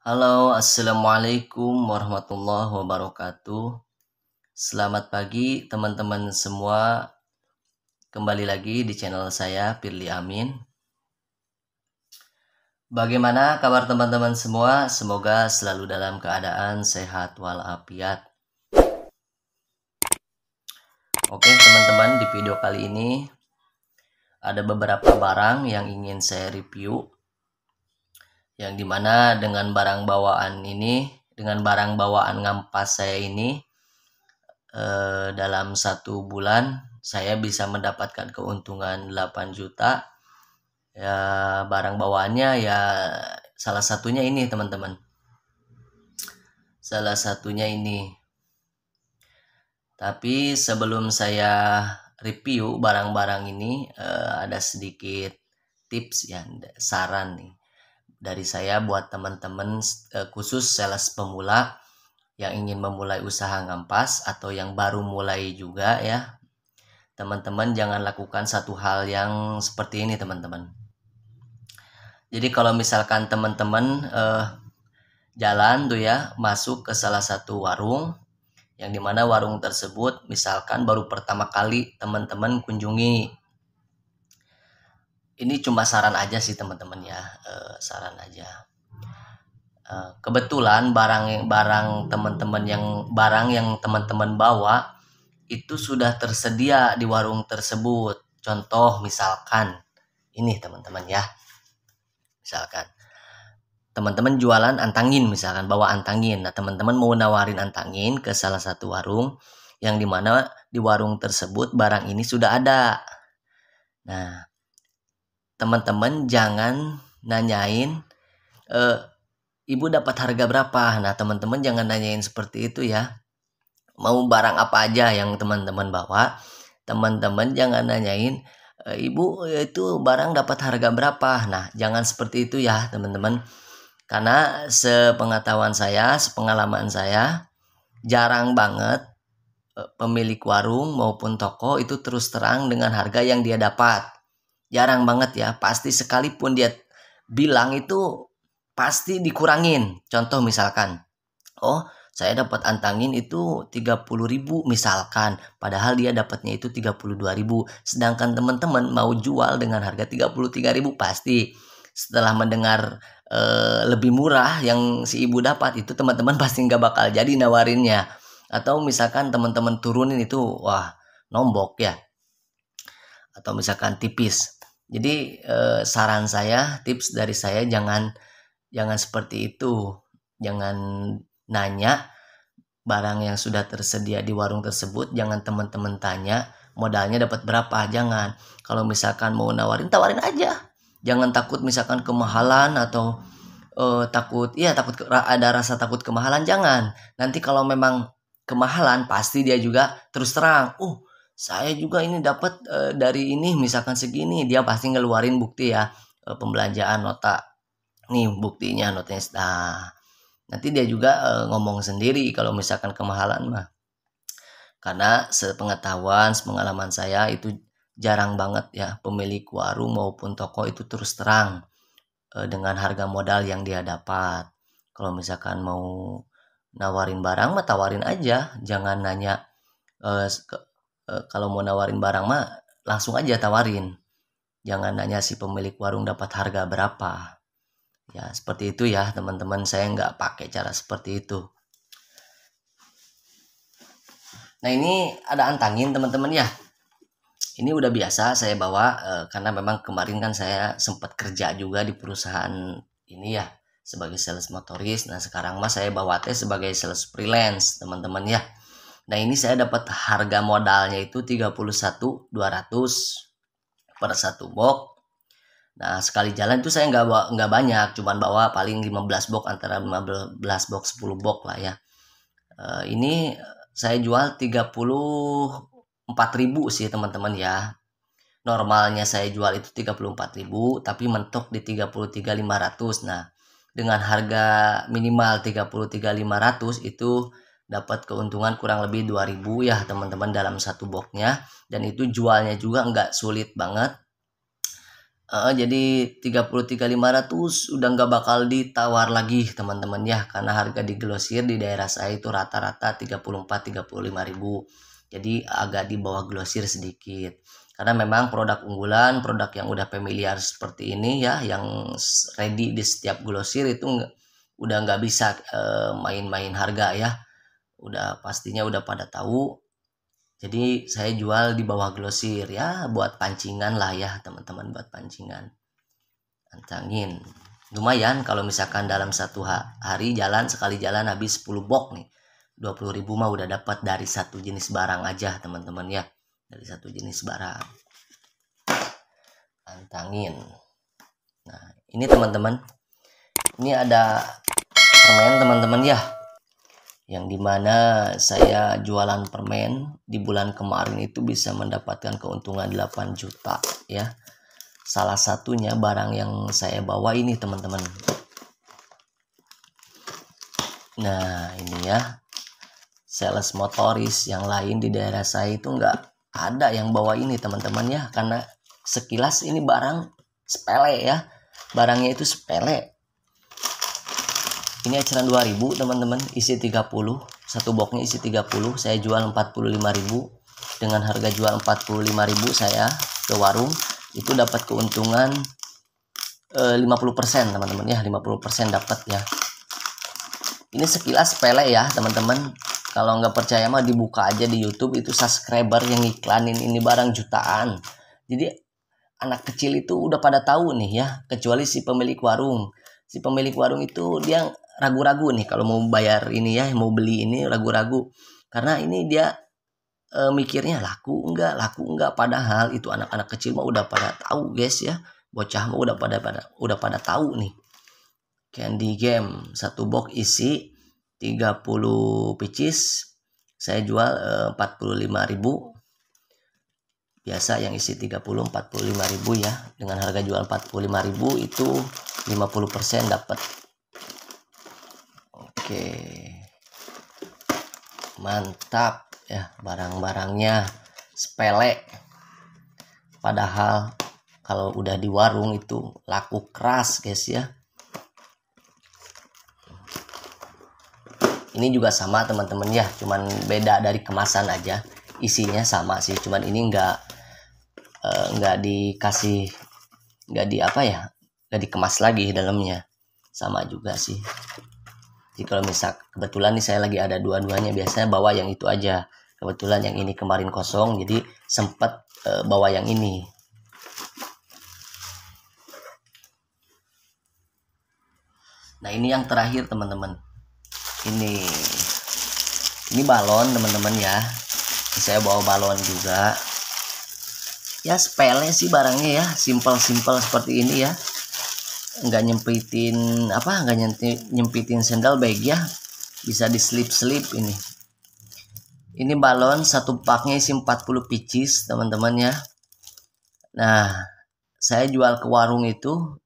Halo, assalamualaikum warahmatullahi wabarakatuh. Selamat pagi, teman-teman semua. Kembali lagi di channel saya, Pirli Amin. Bagaimana kabar teman-teman semua? Semoga selalu dalam keadaan sehat walafiat. Oke, teman-teman, di video kali ini ada beberapa barang yang ingin saya review yang dimana dengan barang bawaan ini dengan barang bawaan ngampas saya ini eh, dalam satu bulan saya bisa mendapatkan keuntungan 8 juta ya barang bawaannya ya salah satunya ini teman-teman salah satunya ini tapi sebelum saya review barang-barang ini eh, ada sedikit tips ya saran nih dari saya buat teman-teman eh, khusus sales pemula yang ingin memulai usaha ngampas atau yang baru mulai juga ya. Teman-teman jangan lakukan satu hal yang seperti ini teman-teman. Jadi kalau misalkan teman-teman eh, jalan tuh ya masuk ke salah satu warung yang dimana warung tersebut misalkan baru pertama kali teman-teman kunjungi ini cuma saran aja sih teman-teman ya e, saran aja e, kebetulan barang barang teman-teman yang barang yang teman-teman bawa itu sudah tersedia di warung tersebut contoh misalkan ini teman-teman ya misalkan teman-teman jualan antangin misalkan bawa antangin nah teman-teman mau nawarin antangin ke salah satu warung yang dimana di warung tersebut barang ini sudah ada nah teman-teman jangan nanyain e, ibu dapat harga berapa. Nah, teman-teman jangan nanyain seperti itu ya. Mau barang apa aja yang teman-teman bawa, teman-teman jangan nanyain e, ibu itu barang dapat harga berapa. Nah, jangan seperti itu ya, teman-teman. Karena sepengetahuan saya, sepengalaman saya, jarang banget eh, pemilik warung maupun toko itu terus terang dengan harga yang dia dapat jarang banget ya pasti sekalipun dia bilang itu pasti dikurangin contoh misalkan oh saya dapat antangin itu 30 ribu misalkan padahal dia dapatnya itu 32 ribu sedangkan teman-teman mau jual dengan harga 33 ribu pasti setelah mendengar e, lebih murah yang si ibu dapat itu teman-teman pasti nggak bakal jadi nawarinnya atau misalkan teman-teman turunin itu wah nombok ya atau misalkan tipis jadi eh, saran saya, tips dari saya jangan jangan seperti itu. Jangan nanya barang yang sudah tersedia di warung tersebut, jangan teman-teman tanya modalnya dapat berapa, jangan. Kalau misalkan mau nawarin, tawarin aja. Jangan takut misalkan kemahalan atau eh, takut iya takut ada rasa takut kemahalan jangan. Nanti kalau memang kemahalan pasti dia juga terus terang, "Uh, saya juga ini dapat e, dari ini misalkan segini dia pasti ngeluarin bukti ya e, pembelanjaan nota nih buktinya notanya nah, nanti dia juga e, ngomong sendiri kalau misalkan kemahalan mah karena sepengetahuan sepengalaman saya itu jarang banget ya pemilik warung maupun toko itu terus terang e, dengan harga modal yang dia dapat kalau misalkan mau nawarin barang mah tawarin aja jangan nanya ke, Eh, kalau mau nawarin barang mah langsung aja tawarin jangan nanya si pemilik warung dapat harga berapa ya seperti itu ya teman-teman saya nggak pakai cara seperti itu nah ini ada antangin teman-teman ya ini udah biasa saya bawa e, karena memang kemarin kan saya sempat kerja juga di perusahaan ini ya sebagai sales motoris nah sekarang mas saya bawa teh sebagai sales freelance teman-teman ya Nah ini saya dapat harga modalnya itu 31.200 per satu box. Nah sekali jalan itu saya nggak bawa nggak banyak, cuman bawa paling 15 box antara 15 box 10 box lah ya. Eh, ini saya jual 34.000 sih teman-teman ya. Normalnya saya jual itu 34.000 tapi mentok di 33.500. Nah, dengan harga minimal 33.500 itu dapat keuntungan kurang lebih 2000 ya teman-teman dalam satu boxnya dan itu jualnya juga nggak sulit banget uh, jadi 33.500 udah nggak bakal ditawar lagi teman-teman ya karena harga di glosir di daerah saya itu rata-rata 34 ribu jadi agak di bawah glosir sedikit karena memang produk unggulan produk yang udah familiar seperti ini ya yang ready di setiap glosir itu udah nggak bisa eh, main-main uh, harga ya udah pastinya udah pada tahu jadi saya jual di bawah glosir ya buat pancingan lah ya teman-teman buat pancingan antangin lumayan kalau misalkan dalam satu hari jalan sekali jalan habis 10 box nih 20 ribu mah udah dapat dari satu jenis barang aja teman-teman ya dari satu jenis barang antangin nah ini teman-teman ini ada permen teman-teman ya yang dimana saya jualan permen di bulan kemarin itu bisa mendapatkan keuntungan 8 juta ya salah satunya barang yang saya bawa ini teman-teman nah ini ya sales motoris yang lain di daerah saya itu nggak ada yang bawa ini teman-teman ya karena sekilas ini barang sepele ya barangnya itu sepele ini eceran 2000 teman-teman isi 30 satu boxnya isi 30 saya jual 45000 dengan harga jual 45000 saya ke warung itu dapat keuntungan 50% eh, teman-teman ya 50% dapat ya ini sekilas sepele ya teman-teman kalau nggak percaya mah dibuka aja di YouTube itu subscriber yang iklanin ini barang jutaan jadi anak kecil itu udah pada tahu nih ya kecuali si pemilik warung si pemilik warung itu dia ragu-ragu nih kalau mau bayar ini ya mau beli ini ragu-ragu karena ini dia e, mikirnya laku enggak laku enggak padahal itu anak-anak kecil mah udah pada tahu guys ya bocah mah udah pada pada udah pada tahu nih candy game satu box isi 30 pcs saya jual e, eh, 45 ribu biasa yang isi 30 45 ribu ya dengan harga jual 45 ribu itu 50% dapat oke mantap ya barang-barangnya sepele padahal kalau udah di warung itu laku keras guys ya ini juga sama teman-teman ya cuman beda dari kemasan aja isinya sama sih cuman ini enggak enggak eh, dikasih enggak di apa ya enggak dikemas lagi dalamnya sama juga sih jadi kalau misal kebetulan nih saya lagi ada dua-duanya biasanya bawa yang itu aja kebetulan yang ini kemarin kosong jadi sempat e, eh, bawa yang ini nah ini yang terakhir teman-teman ini ini balon teman-teman ya saya bawa balon juga ya sepele sih barangnya ya simple-simple seperti ini ya nggak nyempitin apa nggak nyempitin sendal baik ya bisa di slip slip ini ini balon satu paknya isi 40 picis teman-teman ya nah saya jual ke warung itu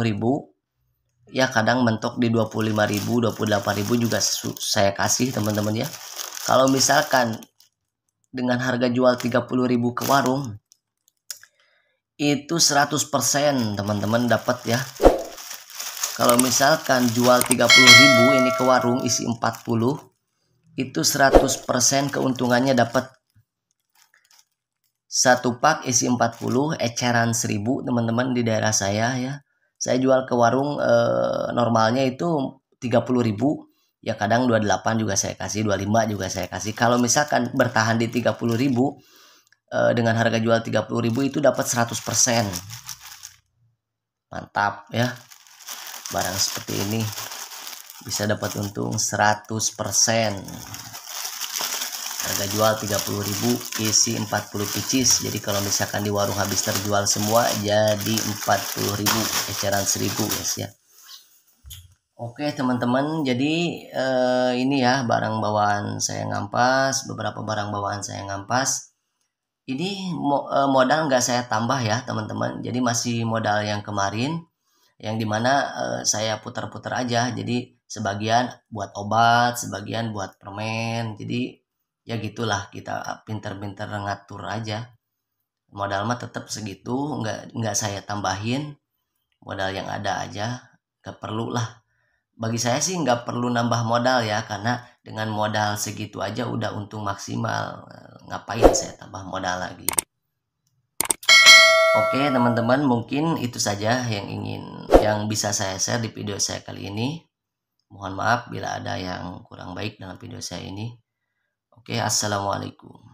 ribu ya kadang mentok di ribu 25.000 ribu juga saya kasih teman-teman ya kalau misalkan dengan harga jual ribu ke warung itu 100% teman-teman dapat ya kalau misalkan jual 30.000 ini ke warung isi 40 itu 100% keuntungannya dapat satu pak isi 40 eceran 1000 teman-teman di daerah saya ya saya jual ke warung eh, normalnya itu 30.000 ya kadang 28 juga saya kasih 25 juga saya kasih kalau misalkan bertahan di 30.000 eh, dengan harga jual 30.000 itu dapat 100% mantap ya barang seperti ini bisa dapat untung 100% harga jual 30.000 isi 40 picis jadi kalau misalkan di warung habis terjual semua jadi 40.000 eceran 1000 guys ya Oke teman-teman jadi eh, ini ya barang bawaan saya ngampas beberapa barang bawaan saya ngampas ini eh, modal nggak saya tambah ya teman-teman jadi masih modal yang kemarin yang dimana uh, saya putar-putar aja jadi sebagian buat obat sebagian buat permen jadi ya gitulah kita pinter-pinter ngatur aja modal mah tetap segitu nggak nggak saya tambahin modal yang ada aja nggak perlu lah bagi saya sih nggak perlu nambah modal ya karena dengan modal segitu aja udah untung maksimal ngapain saya tambah modal lagi Oke teman-teman mungkin itu saja yang ingin yang bisa saya share di video saya kali ini. Mohon maaf bila ada yang kurang baik dalam video saya ini. Oke, assalamualaikum.